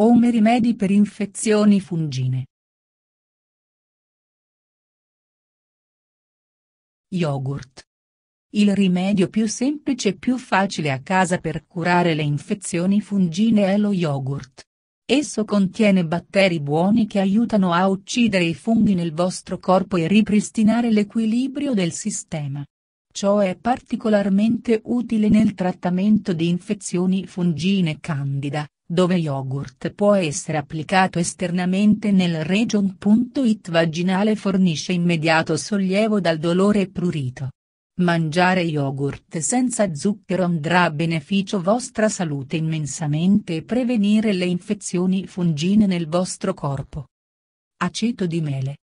Home rimedi per infezioni fungine. Yogurt. Il rimedio più semplice e più facile a casa per curare le infezioni fungine è lo yogurt. Esso contiene batteri buoni che aiutano a uccidere i funghi nel vostro corpo e ripristinare l'equilibrio del sistema. Ciò è particolarmente utile nel trattamento di infezioni fungine candida, dove yogurt può essere applicato esternamente nel region. It vaginale fornisce immediato sollievo dal dolore e prurito. Mangiare yogurt senza zucchero andrà a beneficio vostra salute immensamente e prevenire le infezioni fungine nel vostro corpo. Aceto di mele.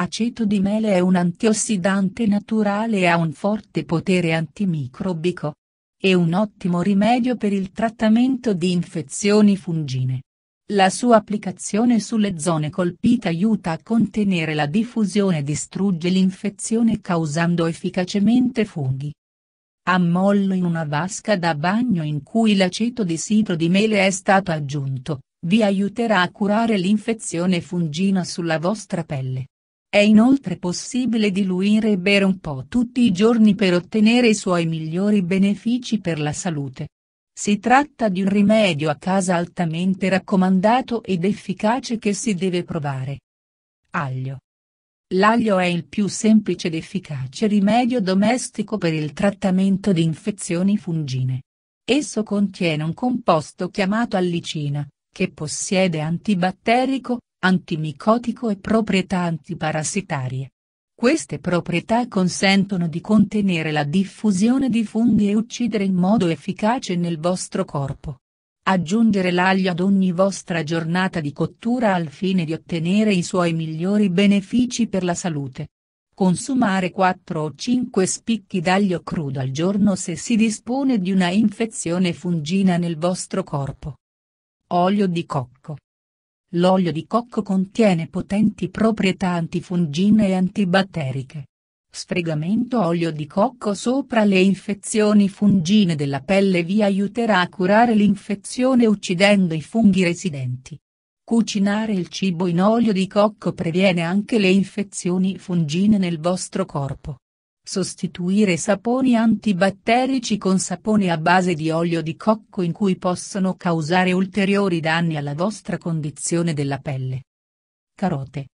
Aceto di mele è un antiossidante naturale e ha un forte potere antimicrobico, e un ottimo rimedio per il trattamento di infezioni fungine. La sua applicazione sulle zone colpite aiuta a contenere la diffusione e distrugge l'infezione causando efficacemente funghi. Ammollo in una vasca da bagno in cui l'aceto di sidro di mele è stato aggiunto, vi aiuterà a curare l'infezione fungina sulla vostra pelle. È inoltre possibile diluire e bere un po' tutti i giorni per ottenere i suoi migliori benefici per la salute. Si tratta di un rimedio a casa altamente raccomandato ed efficace che si deve provare. Aglio. L'aglio è il più semplice ed efficace rimedio domestico per il trattamento di infezioni fungine. Esso contiene un composto chiamato allicina, che possiede antibatterico, antimicotico e proprietà antiparassitarie. Queste proprietà consentono di contenere la diffusione di funghi e uccidere in modo efficace nel vostro corpo. Aggiungere l'aglio ad ogni vostra giornata di cottura al fine di ottenere i suoi migliori benefici per la salute. Consumare 4 o 5 spicchi d'aglio crudo al giorno se si dispone di una infezione fungina nel vostro corpo. Olio di cocco. L'olio di cocco contiene potenti proprietà antifungine e antibatteriche. Sfregamento olio di cocco sopra le infezioni fungine della pelle vi aiuterà a curare l'infezione uccidendo i funghi residenti. Cucinare il cibo in olio di cocco previene anche le infezioni fungine nel vostro corpo. Sostituire saponi antibatterici con saponi a base di olio di cocco in cui possono causare ulteriori danni alla vostra condizione della pelle. Carote.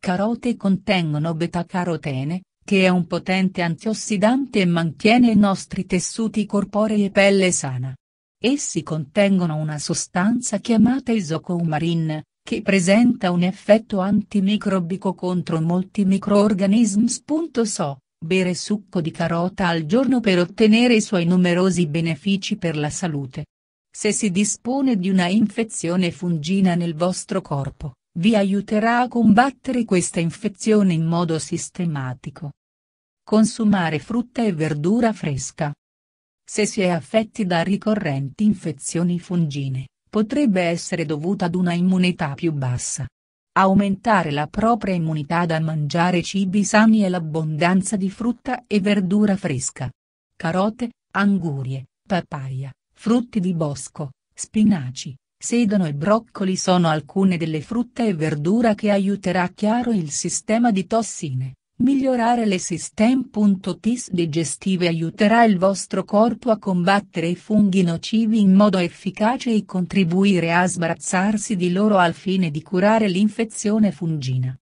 Carote contengono beta-carotene, che è un potente antiossidante e mantiene i nostri tessuti corporei e pelle sana. Essi contengono una sostanza chiamata isocoumarin, che presenta un effetto antimicrobico contro molti microorganismi. So Bere succo di carota al giorno per ottenere i suoi numerosi benefici per la salute. Se si dispone di una infezione fungina nel vostro corpo, vi aiuterà a combattere questa infezione in modo sistematico. Consumare frutta e verdura fresca. Se si è affetti da ricorrenti infezioni fungine, potrebbe essere dovuta ad una immunità più bassa, Aumentare la propria immunità da mangiare cibi sani e l'abbondanza di frutta e verdura fresca. Carote, angurie, papaya, frutti di bosco, spinaci, sedano e broccoli sono alcune delle frutta e verdura che aiuterà chiaro il sistema di tossine Migliorare le system.tis digestive aiuterà il vostro corpo a combattere i funghi nocivi in modo efficace e contribuire a sbarazzarsi di loro al fine di curare l'infezione fungina.